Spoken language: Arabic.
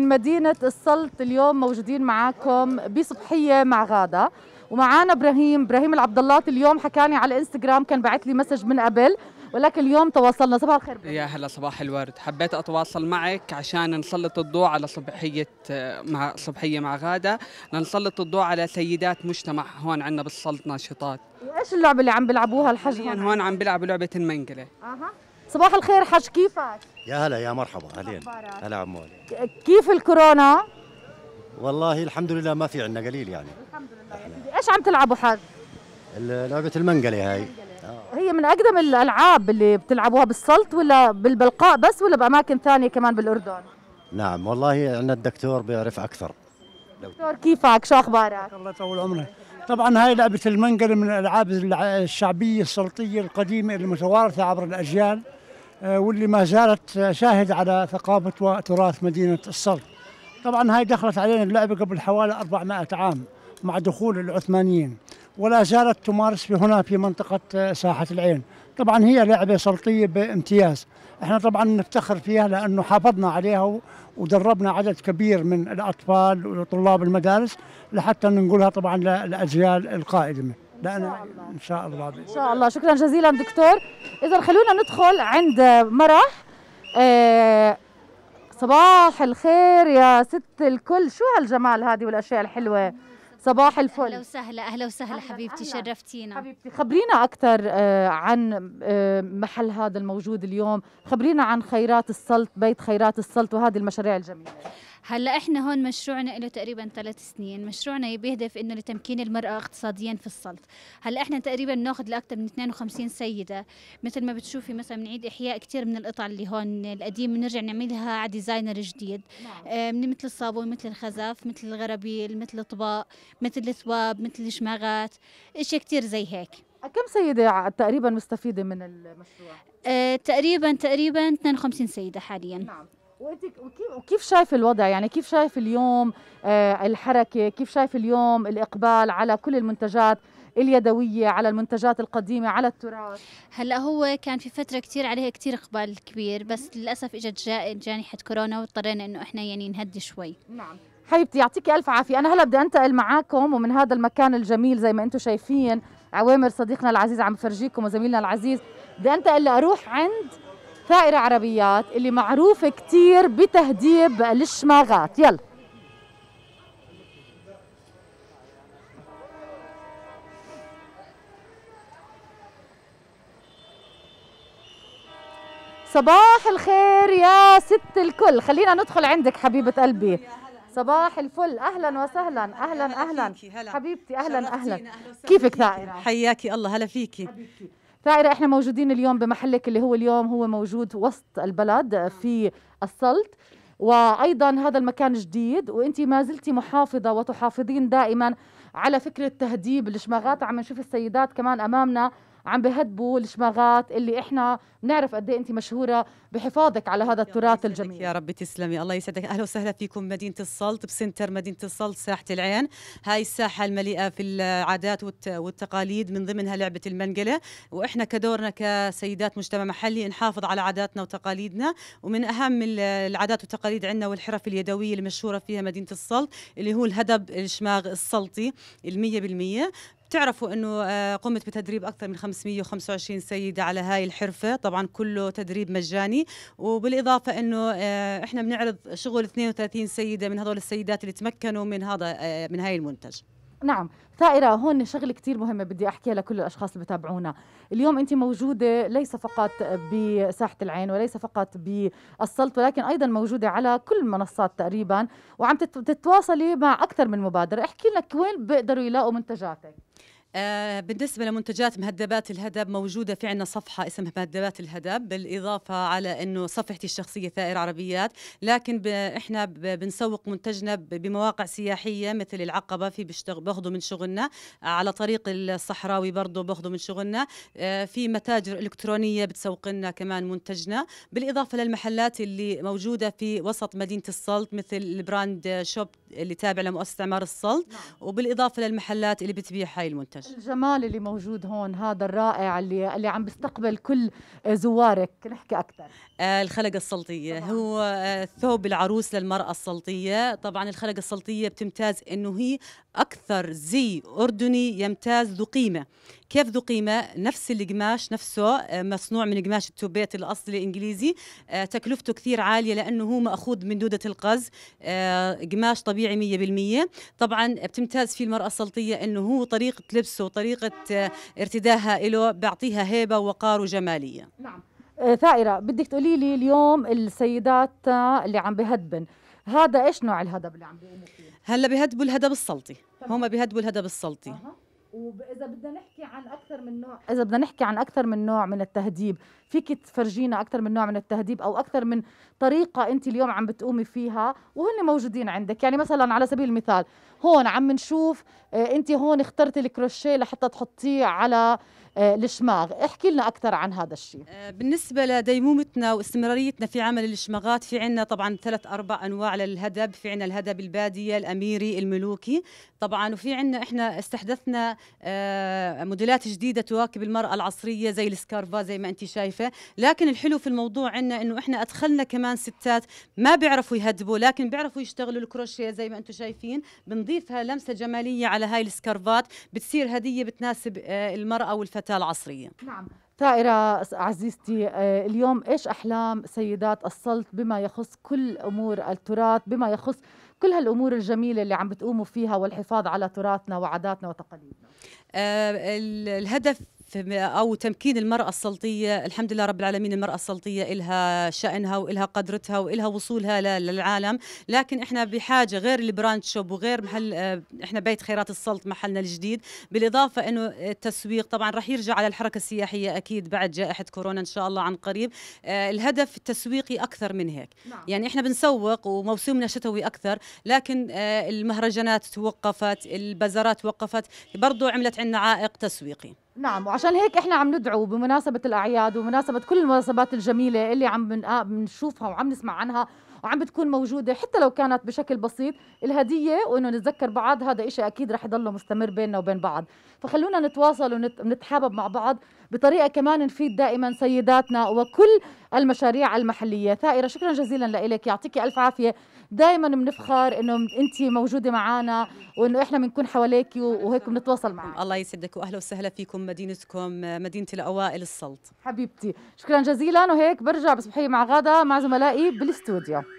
من مدينة السلط اليوم موجودين معاكم بصبحية مع غادة ومعانا ابراهيم ابراهيم العبدالله اليوم حكاني على الانستغرام كان بعت لي مسج من قبل ولكن اليوم تواصلنا صباح الخير يا هلا صباح الورد حبيت اتواصل معك عشان نسلط الضوء على صبحيه آه، مع صبحيه مع غاده لنسلط الضوء على سيدات مجتمع هون عندنا بالسلط ناشطات وايش اللعبه اللي عم بيلعبوها الحج هون عم بيلعبوا لعبه المنقله اها صباح الخير حج كيفك؟ يا هلا يا مرحبا اهلين هلا عمول كيف الكورونا؟ والله الحمد لله ما في عندنا قليل يعني الحمد لله يا سيدي ايش عم تلعبوا حج؟ لعبة المنقلة هاي آه. هي من اقدم الالعاب اللي بتلعبوها بالسلط ولا بالبلقاء بس ولا باماكن ثانيه كمان بالاردن؟ نعم والله عندنا الدكتور بيعرف اكثر دكتور كيفك شو اخبارك؟ الله يطول عمرك طبعا هاي لعبة المنقلة من الألعاب الشعبية السلطية القديمة المتوارثة عبر الأجيال آه، واللي ما زالت شاهد على ثقافة وتراث مدينة الصل طبعا هاي دخلت علينا اللعبة قبل حوالي 400 عام مع دخول العثمانيين ولا زالت تمارس في هنا في منطقة آه، ساحة العين طبعا هي لعبة سلطية بامتياز احنا طبعا نفتخر فيها لأنه حافظنا عليها ودربنا عدد كبير من الأطفال وطلاب المدارس لحتى ننقلها طبعا للأجيال القادمة لا إن شاء الله إن شاء الله شكرا جزيلا دكتور إذا خلونا ندخل عند مرح آه، صباح الخير يا ست الكل شو هالجمال هذه والأشياء الحلوة صباح الفل اهلا وسهلا اهلا وسهلا حبيبتي أهلا. شرفتينا حبيبتي خبرينا اكثر آه، عن آه، محل هذا الموجود اليوم خبرينا عن خيرات السلط بيت خيرات السلط وهذه المشاريع الجميله هلا احنا هون مشروعنا له تقريبا ثلاث سنين، مشروعنا بيهدف انه لتمكين المراه اقتصاديا في السلط، هلا احنا تقريبا ناخذ لاكثر من 52 سيده، مثل ما بتشوفي مثلا بنعيد احياء كثير من القطع اللي هون القديم بنرجع نعملها على ديزاينر جديد، نعم. آه، من مثل الصابون، مثل الخزاف، مثل الغرابيل، مثل الاطباق، مثل الثواب، مثل الشماغات، اشياء كثير زي هيك. كم سيدة تقريبا مستفيدة من المشروع؟ آه، تقريبا تقريبا 52 سيدة حاليا نعم وكيف شايف الوضع يعني كيف شايف اليوم آه، الحركة كيف شايف اليوم الإقبال على كل المنتجات اليدوية على المنتجات القديمة على التراث هلا هو كان في فترة كتير عليها كتير إقبال كبير بس للأسف إجت جانحة كورونا واضطرينا إنه إحنا يعني نهدي شوي نعم حبيبتي يعطيكي ألف عافية أنا هلا بدي أنتقل معاكم ومن هذا المكان الجميل زي ما أنتم شايفين عوامر صديقنا العزيز عم فرجيكم وزميلنا العزيز بدي أنتقل لأروح عند ثائرة عربيات اللي معروفة كتير بتهديب الشماغات يلا صباح الخير يا ست الكل خلينا ندخل عندك حبيبة قلبي صباح الفل اهلا وسهلا اهلا اهلا, حبيبتي اهلا اهلا كيفك ثائره حياكي الله هلا فيكي ثائرة احنا موجودين اليوم بمحلك اللي هو اليوم هو موجود وسط البلد في السلط وايضا هذا المكان جديد وانت ما زلتي محافظه وتحافظين دائما على فكره تهديب الشماغات عم نشوف السيدات كمان امامنا عم بهدبوا الشماغات اللي احنا بنعرف قد ايه انت مشهوره بحفاظك على هذا التراث الجميل يا رب تسلمي الله يسعدك اهلا وسهلا فيكم مدينه السلط بسنتر مدينه السلط ساحه العين هاي الساحه المليئه في العادات والتقاليد من ضمنها لعبه المنقله واحنا كدورنا كسيدات مجتمع محلي نحافظ على عاداتنا وتقاليدنا ومن اهم العادات والتقاليد عندنا والحرف اليدويه المشهوره فيها مدينه السلط اللي هو الهدب الشماغ السلطي ال 100% بتعرفوا انه آه، قمت بتدريب اكثر من 525 سيده على هاي الحرفه طبعا كله تدريب مجاني وبالاضافه انه آه، احنا بنعرض شغل 32 سيده من هذول السيدات اللي تمكنوا من هذا آه، من هاي المنتج نعم ثائرة هون شغلة كتير مهمة بدي أحكيها لكل الأشخاص اللي بتابعونا اليوم أنت موجودة ليس فقط بساحة العين وليس فقط بالسلط ولكن أيضا موجودة على كل المنصات تقريبا وعم تتواصلي مع أكثر من مبادرة احكي لك وين بيقدروا يلاقوا منتجاتك آه، بالنسبة لمنتجات مهدبات الهدب موجودة في عنا صفحة اسمها مهدبات الهدب بالإضافة على أنه صفحتي الشخصية ثائر عربيات لكن إحنا بنسوق منتجنا بمواقع سياحية مثل العقبة في باخذوا من شغلنا آه، على طريق الصحراوي برضه باخذوا من شغلنا آه، في متاجر إلكترونية بتسوق لنا كمان منتجنا بالإضافة للمحلات اللي موجودة في وسط مدينة السلط مثل البراند شوب اللي تابع لمؤسسة عمار السلط نعم. وبالإضافة للمحلات اللي بتبيع هاي المنتج ليش الجمال اللي موجود هون هذا الرائع اللي اللي عم بيستقبل كل زوارك نحكي اكثر آه الخلق السلطيه طبعا. هو آه ثوب العروس للمراه السلطيه طبعا الخلق السلطيه بتمتاز انه هي اكثر زي اردني يمتاز ذو قيمه كيف ذو قيمه نفس القماش نفسه آه، مصنوع من قماش التوبيت الاصلي الانجليزي آه، تكلفته كثير عاليه لانه هو ماخوذ من دوده القز آه، قماش طبيعي 100% طبعا بتمتاز فيه المراه السلطيه انه هو طريقه لبس اللبس وطريقة ارتداها له بيعطيها هيبة ووقار وجمالية نعم آه، ثائرة بدك تقولي لي اليوم السيدات اللي عم بهدبن هذا ايش نوع الهدب اللي عم بيقوموا فيه؟ هلا بيهدبوا الهدب السلطي هم بيهدبوا الهدب السلطي أه. واذا بدنا نحكي عن اكثر من نوع اذا بدنا نحكي عن اكثر من نوع من التهديد فيك تفرجينا اكثر من نوع من التهديد او اكثر من طريقه انت اليوم عم بتقومي فيها وهن موجودين عندك يعني مثلا على سبيل المثال هون عم نشوف آه، انت هون اخترتي الكروشيه لحتى تحطيه على الشماغ آه، احكي لنا أكثر عن هذا الشيء آه، بالنسبة لديمومتنا واستمراريتنا في عمل الشماغات في عنا طبعا ثلاث أربع أنواع للهدب في عنا الهدب البادية الأميري الملوكي طبعا وفي عنا إحنا استحدثنا آه، موديلات جديدة تواكب المرأة العصرية زي السكارفا زي ما أنت شايفة لكن الحلو في الموضوع عنا إنه إحنا أدخلنا كمان ستات ما بيعرفوا يهدبوا لكن بيعرفوا يشتغلوا الكروشيه زي ما أنتم شايفين بنضيفها لمسة جمالية على هاي السكارفات بتصير هدية بتناسب المرأة والفتاة وقتها العصرية نعم طائرة عزيزتي آه، اليوم إيش أحلام سيدات السلط بما يخص كل أمور التراث بما يخص كل هالأمور الجميلة اللي عم بتقوموا فيها والحفاظ على تراثنا وعاداتنا وتقاليدنا آه الهدف او تمكين المراه السلطيه الحمد لله رب العالمين المراه السلطيه إلها شانها وإلها قدرتها وإلها وصولها للعالم لكن احنا بحاجه غير البراند شوب وغير محل آه، احنا بيت خيرات السلط محلنا الجديد بالاضافه انه التسويق طبعا راح يرجع على الحركه السياحيه اكيد بعد جائحه كورونا ان شاء الله عن قريب آه، الهدف التسويقي اكثر من هيك نعم. يعني احنا بنسوق وموسمنا شتوي اكثر لكن آه، المهرجانات توقفت البازارات توقفت برضو عملت عنا عائق تسويقي نعم وعشان هيك احنا عم ندعو بمناسبه الاعياد ومناسبه كل المناسبات الجميله اللي عم آه، بنشوفها وعم نسمع عنها وعم بتكون موجوده حتى لو كانت بشكل بسيط الهديه وانه نتذكر بعض هذا إشي اكيد رح يضله مستمر بيننا وبين بعض فخلونا نتواصل ونتحابب مع بعض بطريقه كمان نفيد دائما سيداتنا وكل المشاريع المحليه ثائره شكرا جزيلا لك يعطيك الف عافيه دائما بنفخر انه انت موجوده معنا وانه احنا بنكون حواليك وهيك بنتواصل معك الله يسعدك واهلا وسهلا فيكم مدينتكم مدينه الاوائل السلط حبيبتي شكرا جزيلا وهيك برجع بصبحي مع غاده مع زملائي بالاستوديو